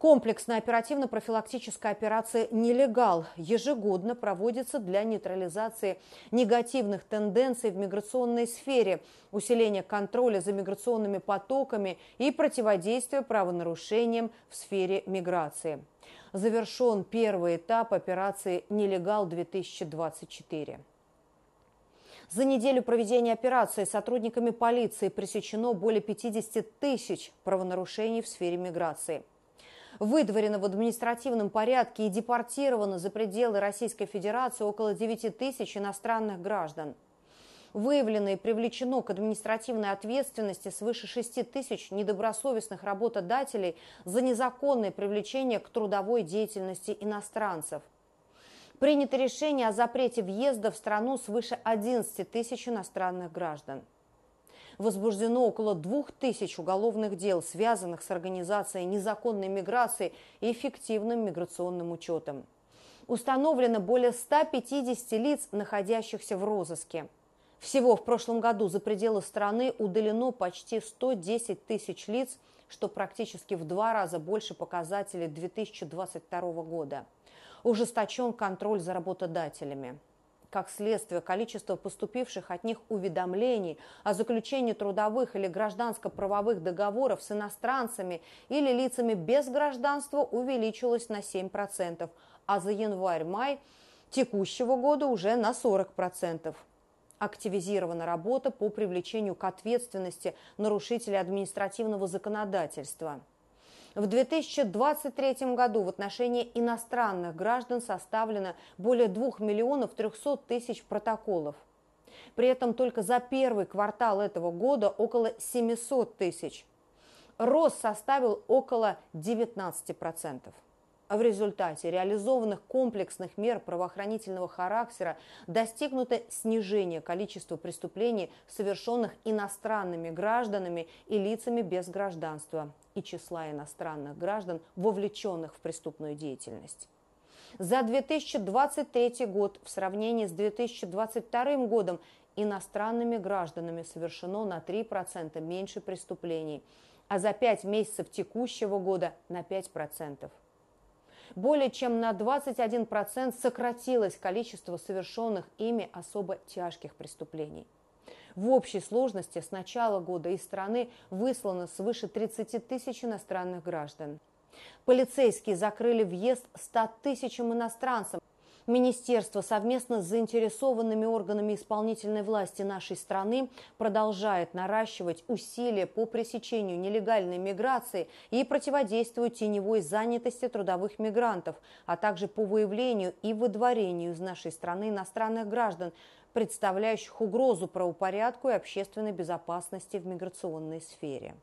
Комплексная оперативно-профилактическая операция «Нелегал» ежегодно проводится для нейтрализации негативных тенденций в миграционной сфере, усиления контроля за миграционными потоками и противодействия правонарушениям в сфере миграции. Завершен первый этап операции «Нелегал-2024». За неделю проведения операции сотрудниками полиции пресечено более 50 тысяч правонарушений в сфере миграции – выдворено в административном порядке и депортировано за пределы Российской Федерации около 9 тысяч иностранных граждан. Выявлено и привлечено к административной ответственности свыше 6 тысяч недобросовестных работодателей за незаконное привлечение к трудовой деятельности иностранцев. Принято решение о запрете въезда в страну свыше 11 тысяч иностранных граждан возбуждено около двух тысяч уголовных дел, связанных с организацией незаконной миграции и эффективным миграционным учетом. Установлено более 150 лиц, находящихся в розыске. Всего в прошлом году за пределы страны удалено почти 110 тысяч лиц, что практически в два раза больше показателей 2022 года. Ужесточен контроль за работодателями. Как следствие, количество поступивших от них уведомлений о заключении трудовых или гражданско-правовых договоров с иностранцами или лицами без гражданства увеличилось на 7%, а за январь-май текущего года уже на 40% активизирована работа по привлечению к ответственности нарушителей административного законодательства. В 2023 году в отношении иностранных граждан составлено более 2 миллионов 300 тысяч протоколов. При этом только за первый квартал этого года около 700 тысяч. Рост составил около 19%. А в результате реализованных комплексных мер правоохранительного характера достигнуто снижение количества преступлений, совершенных иностранными гражданами и лицами без гражданства, и числа иностранных граждан, вовлеченных в преступную деятельность. За 2023 год в сравнении с 2022 годом иностранными гражданами совершено на 3% меньше преступлений, а за 5 месяцев текущего года на 5% более чем на 21% сократилось количество совершенных ими особо тяжких преступлений. В общей сложности с начала года из страны выслано свыше 30 тысяч иностранных граждан. Полицейские закрыли въезд 100 тысячам иностранцам, Министерство совместно с заинтересованными органами исполнительной власти нашей страны продолжает наращивать усилия по пресечению нелегальной миграции и противодействию теневой занятости трудовых мигрантов, а также по выявлению и выдворению из нашей страны иностранных граждан, представляющих угрозу правопорядку и общественной безопасности в миграционной сфере.